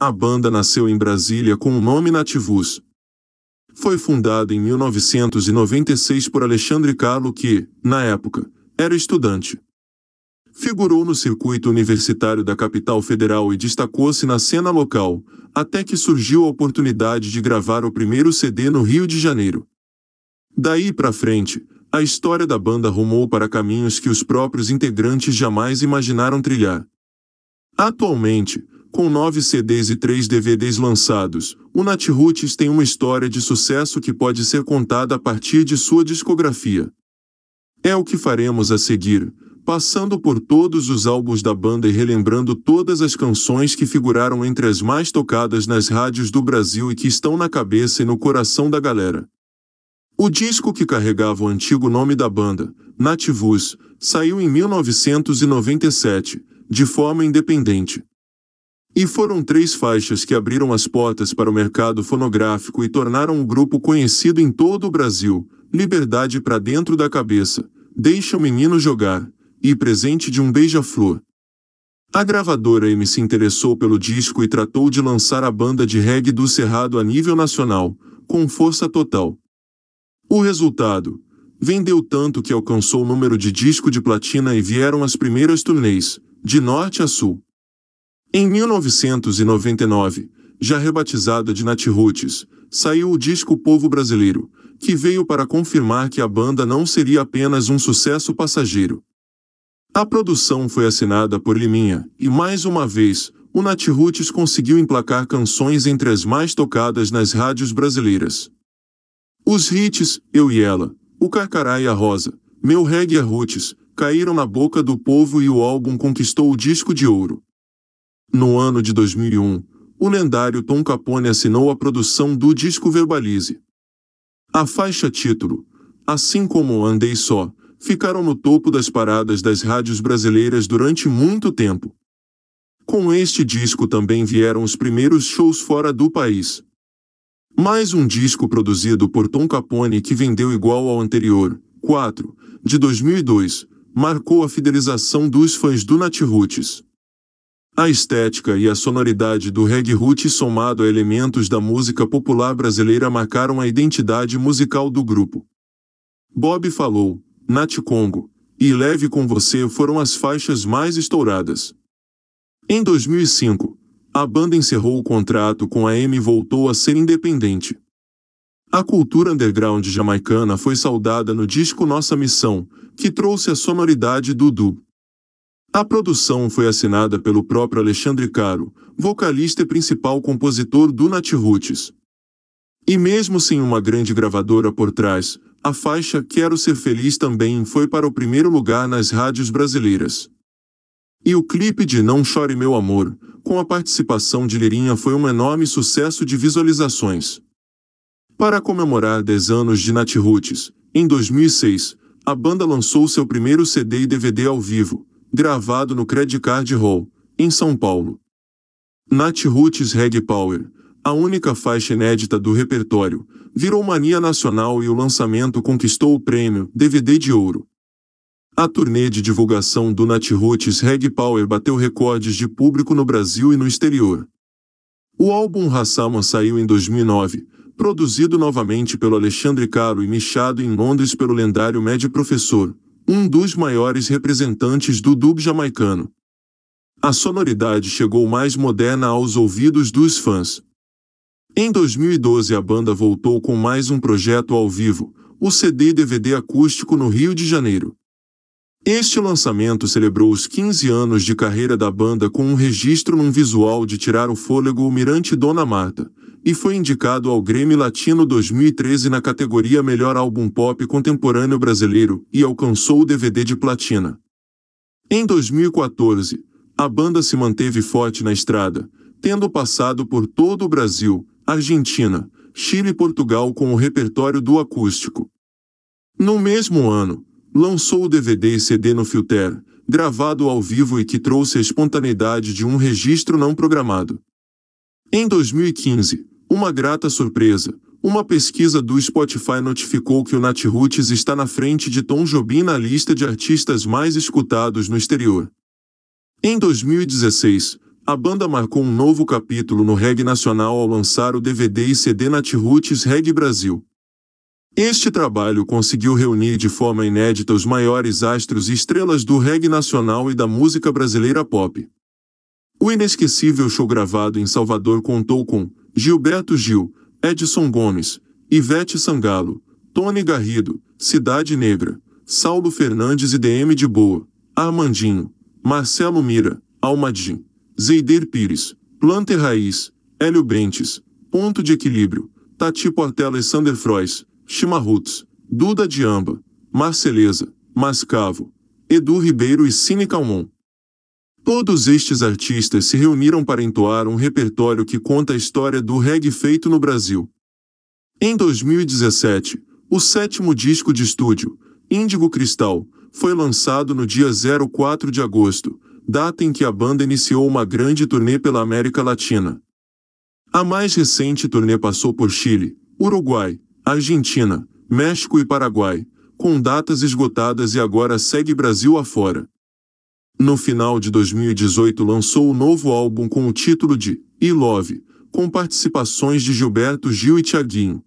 A banda nasceu em Brasília com o nome Nativus. Foi fundada em 1996 por Alexandre Carlo que, na época, era estudante. Figurou no circuito universitário da capital federal e destacou-se na cena local, até que surgiu a oportunidade de gravar o primeiro CD no Rio de Janeiro. Daí para frente, a história da banda rumou para caminhos que os próprios integrantes jamais imaginaram trilhar. Atualmente, com nove CDs e três DVDs lançados, o Nat Roots tem uma história de sucesso que pode ser contada a partir de sua discografia. É o que faremos a seguir, passando por todos os álbuns da banda e relembrando todas as canções que figuraram entre as mais tocadas nas rádios do Brasil e que estão na cabeça e no coração da galera. O disco que carregava o antigo nome da banda, Nativus, saiu em 1997, de forma independente. E foram três faixas que abriram as portas para o mercado fonográfico e tornaram o grupo conhecido em todo o Brasil: Liberdade para Dentro da Cabeça, Deixa o Menino Jogar e Presente de um Beija-Flor. A gravadora M se interessou pelo disco e tratou de lançar a banda de reggae do Cerrado a nível nacional, com força total. O resultado? Vendeu tanto que alcançou o número de disco de platina e vieram as primeiras turnês, de norte a sul. Em 1999, já rebatizada de Roots, saiu o disco Povo Brasileiro, que veio para confirmar que a banda não seria apenas um sucesso passageiro. A produção foi assinada por Liminha, e mais uma vez, o Roots conseguiu emplacar canções entre as mais tocadas nas rádios brasileiras. Os hits Eu e Ela, O Carcará e a Rosa, Meu Reggae a Roots, caíram na boca do povo e o álbum conquistou o disco de ouro. No ano de 2001, o lendário Tom Capone assinou a produção do disco Verbalize. A faixa título, assim como Andei Só, ficaram no topo das paradas das rádios brasileiras durante muito tempo. Com este disco também vieram os primeiros shows fora do país. Mais um disco produzido por Tom Capone que vendeu igual ao anterior, 4, de 2002, marcou a fidelização dos fãs do Natiruts. A estética e a sonoridade do reggae root somado a elementos da música popular brasileira marcaram a identidade musical do grupo. Bob falou, Nat Congo e Leve com Você foram as faixas mais estouradas. Em 2005, a banda encerrou o contrato com a M e voltou a ser independente. A cultura underground jamaicana foi saudada no disco Nossa Missão, que trouxe a sonoridade do dub. A produção foi assinada pelo próprio Alexandre Caro, vocalista e principal compositor do Roots. E mesmo sem uma grande gravadora por trás, a faixa Quero Ser Feliz também foi para o primeiro lugar nas rádios brasileiras. E o clipe de Não Chore Meu Amor, com a participação de Lirinha, foi um enorme sucesso de visualizações. Para comemorar 10 anos de Roots, em 2006, a banda lançou seu primeiro CD e DVD ao vivo, gravado no Credit Card Hall, em São Paulo. Nat Roots Reg Power, a única faixa inédita do repertório, virou mania nacional e o lançamento conquistou o prêmio DVD de Ouro. A turnê de divulgação do Nat Roots Reg Power bateu recordes de público no Brasil e no exterior. O álbum Rassama saiu em 2009, produzido novamente pelo Alexandre Caro e mixado em Londres pelo lendário médio Professor, um dos maiores representantes do dub jamaicano. A sonoridade chegou mais moderna aos ouvidos dos fãs. Em 2012, a banda voltou com mais um projeto ao vivo, o CD e DVD acústico no Rio de Janeiro. Este lançamento celebrou os 15 anos de carreira da banda com um registro num visual de tirar o fôlego o Mirante Dona Marta, e foi indicado ao Grammy Latino 2013 na categoria Melhor Álbum Pop Contemporâneo Brasileiro e alcançou o DVD de platina. Em 2014, a banda se manteve forte na estrada, tendo passado por todo o Brasil, Argentina, Chile e Portugal com o repertório do acústico. No mesmo ano, lançou o DVD e CD no Filter, gravado ao vivo e que trouxe a espontaneidade de um registro não programado. Em 2015, uma grata surpresa, uma pesquisa do Spotify notificou que o Nat Roots está na frente de Tom Jobim na lista de artistas mais escutados no exterior. Em 2016, a banda marcou um novo capítulo no reggae nacional ao lançar o DVD e CD Nat Roots Reggae Brasil. Este trabalho conseguiu reunir de forma inédita os maiores astros e estrelas do reggae nacional e da música brasileira pop. O inesquecível show gravado em Salvador contou com Gilberto Gil, Edson Gomes, Ivete Sangalo, Tony Garrido, Cidade Negra, Saulo Fernandes e DM de Boa, Armandinho, Marcelo Mira, Almadim, Zeider Pires, Planta e Raiz, Hélio Brentes, Ponto de Equilíbrio, Tati Portela e Sander Frois, Chimarruts, Duda Diamba, Marceleza, Mascavo, Edu Ribeiro e Cine Calmon. Todos estes artistas se reuniram para entoar um repertório que conta a história do reggae feito no Brasil. Em 2017, o sétimo disco de estúdio, Índigo Cristal, foi lançado no dia 04 de agosto, data em que a banda iniciou uma grande turnê pela América Latina. A mais recente turnê passou por Chile, Uruguai, Argentina, México e Paraguai, com datas esgotadas e agora segue Brasil afora. No final de 2018 lançou o novo álbum com o título de I Love, com participações de Gilberto Gil e Thiaguinho.